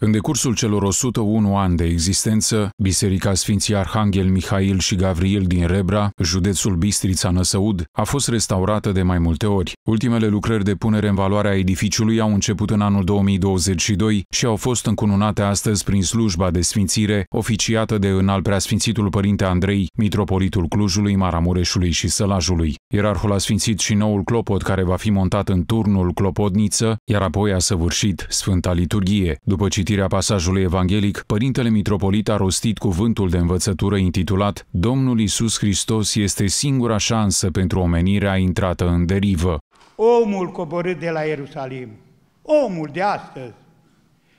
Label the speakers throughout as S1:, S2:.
S1: În decursul celor 101 ani de existență, Biserica Sfinții Arhanghel Mihail și Gavril din Rebra, județul Bistrița Năsăud, a fost restaurată de mai multe ori. Ultimele lucrări de punere în valoare a edificiului au început în anul 2022 și au fost încununate astăzi prin slujba de sfințire, oficiată de înalt preasfințitul Părinte Andrei, mitropolitul Clujului, Maramureșului și Sălajului. Ierarhul a sfințit și noul clopot care va fi montat în turnul Clopodniță, iar apoi a săvârșit Sfânta Liturghie. După ce citirea pasajului evanghelic, Părintele Mitropolit a rostit cuvântul de învățătură intitulat Domnul Isus Hristos este singura șansă pentru omenirea intrată în derivă.
S2: Omul coborât de la Ierusalim, omul de astăzi,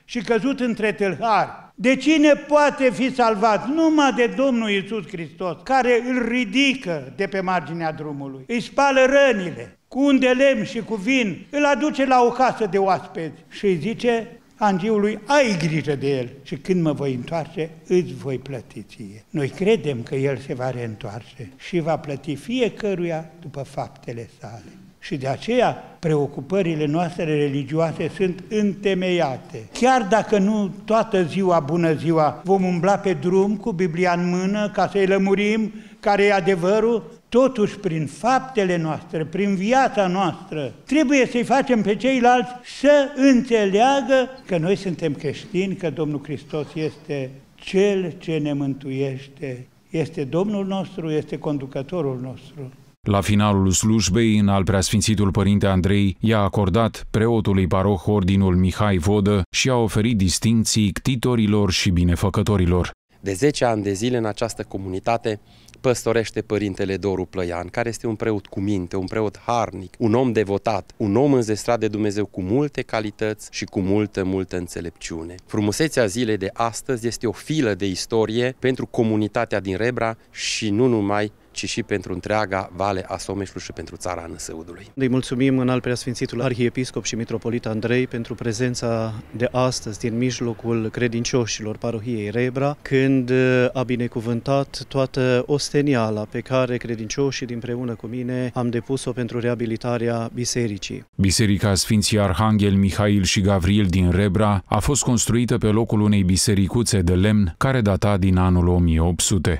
S2: și căzut între tâlhari. De cine poate fi salvat? Numai de Domnul Iisus Hristos, care îl ridică de pe marginea drumului, îi spală rănile, cu un de lemn și cu vin, îl aduce la o casă de oaspeți și îi zice, angiului, ai grijă de el și când mă voi întoarce, îți voi plăti ție. Noi credem că el se va reîntoarce și va plăti fiecăruia după faptele sale. Și de aceea preocupările noastre religioase sunt întemeiate. Chiar dacă nu toată ziua, bună ziua, vom umbla pe drum cu Biblia în mână ca să-i lămurim care e adevărul, Totuși, prin faptele noastre, prin viața noastră, trebuie să-i facem pe ceilalți să înțeleagă că noi suntem creștini, că Domnul Hristos este Cel ce ne mântuiește, este Domnul nostru, este conducătorul nostru.
S1: La finalul slujbei, în al preasfințitul părinte Andrei i-a acordat preotului paroh ordinul Mihai Vodă și a oferit distinții ctitorilor și binefăcătorilor.
S3: De 10 ani de zile în această comunitate păstorește Părintele Doru Plăian, care este un preot cu minte, un preot harnic, un om devotat, un om înzestrat de Dumnezeu cu multe calități și cu multă, multă înțelepciune. Frumusețea zilei de astăzi este o filă de istorie pentru comunitatea din Rebra și nu numai ci și pentru întreaga Vale a Someșului și pentru țara Năsăudului. Îi mulțumim
S4: în al preasfințitul arhiepiscop și mitropolit Andrei pentru prezența de astăzi din mijlocul credincioșilor parohiei Rebra, când a binecuvântat toată osteniala pe care credincioșii împreună cu mine am depus-o pentru reabilitarea bisericii.
S1: Biserica Sfinții Arhanghel Mihail și Gavril din Rebra a fost construită pe locul unei bisericuțe de lemn care data din anul 1800.